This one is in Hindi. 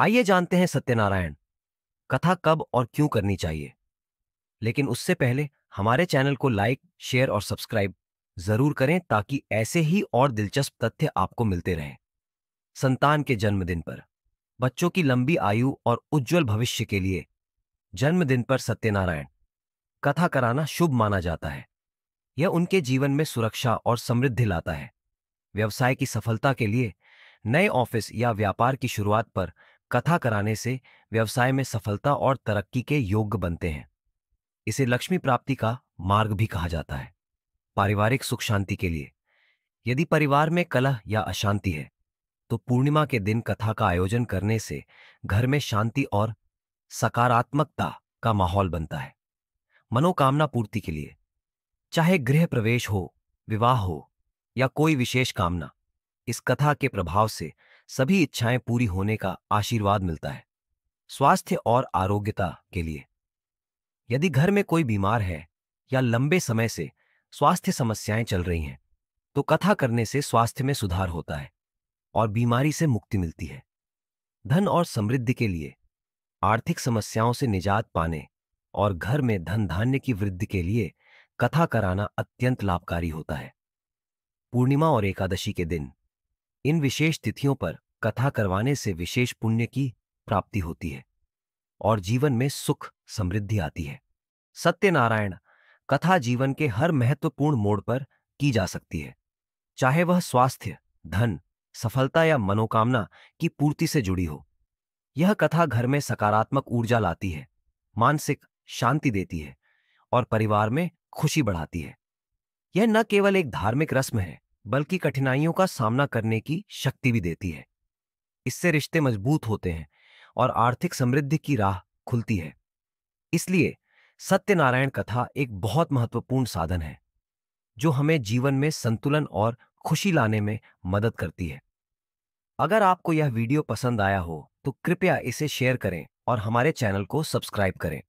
आइए जानते हैं सत्यनारायण कथा कब और क्यों करनी चाहिए लेकिन उससे पहले हमारे चैनल को लाइक शेयर और सब्सक्राइब जरूर करें ताकि ऐसे ही और दिलचस्प तथ्य आपको मिलते रहें संतान के जन्मदिन पर बच्चों की लंबी आयु और उज्जवल भविष्य के लिए जन्मदिन पर सत्यनारायण कथा कराना शुभ माना जाता है यह उनके जीवन में सुरक्षा और समृद्धि लाता है व्यवसाय की सफलता के लिए नए ऑफिस या व्यापार की शुरुआत पर कथा कराने से व्यवसाय में सफलता और तरक्की के योग्य बनते हैं इसे लक्ष्मी प्राप्ति का मार्ग भी कहा जाता है पारिवारिक सुख शांति के लिए यदि परिवार में कलह या अशांति है तो पूर्णिमा के दिन कथा का आयोजन करने से घर में शांति और सकारात्मकता का माहौल बनता है मनोकामना पूर्ति के लिए चाहे गृह प्रवेश हो विवाह हो या कोई विशेष कामना इस कथा के प्रभाव से सभी इच्छाएं पूरी होने का आशीर्वाद मिलता है स्वास्थ्य और आरोग्यता के लिए यदि घर में कोई बीमार है या लंबे समय से स्वास्थ्य समस्याएं चल रही हैं तो कथा करने से स्वास्थ्य में सुधार होता है और बीमारी से मुक्ति मिलती है धन और समृद्धि के लिए आर्थिक समस्याओं से निजात पाने और घर में धन धान्य की वृद्धि के लिए कथा कराना अत्यंत लाभकारी होता है पूर्णिमा और एकादशी के दिन इन विशेष तिथियों पर कथा करवाने से विशेष पुण्य की प्राप्ति होती है और जीवन में सुख समृद्धि आती है सत्यनारायण कथा जीवन के हर महत्वपूर्ण मोड़ पर की जा सकती है चाहे वह स्वास्थ्य धन सफलता या मनोकामना की पूर्ति से जुड़ी हो यह कथा घर में सकारात्मक ऊर्जा लाती है मानसिक शांति देती है और परिवार में खुशी बढ़ाती है यह न केवल एक धार्मिक रस्म है बल्कि कठिनाइयों का सामना करने की शक्ति भी देती है इससे रिश्ते मजबूत होते हैं और आर्थिक समृद्धि की राह खुलती है इसलिए सत्यनारायण कथा एक बहुत महत्वपूर्ण साधन है जो हमें जीवन में संतुलन और खुशी लाने में मदद करती है अगर आपको यह वीडियो पसंद आया हो तो कृपया इसे शेयर करें और हमारे चैनल को सब्सक्राइब करें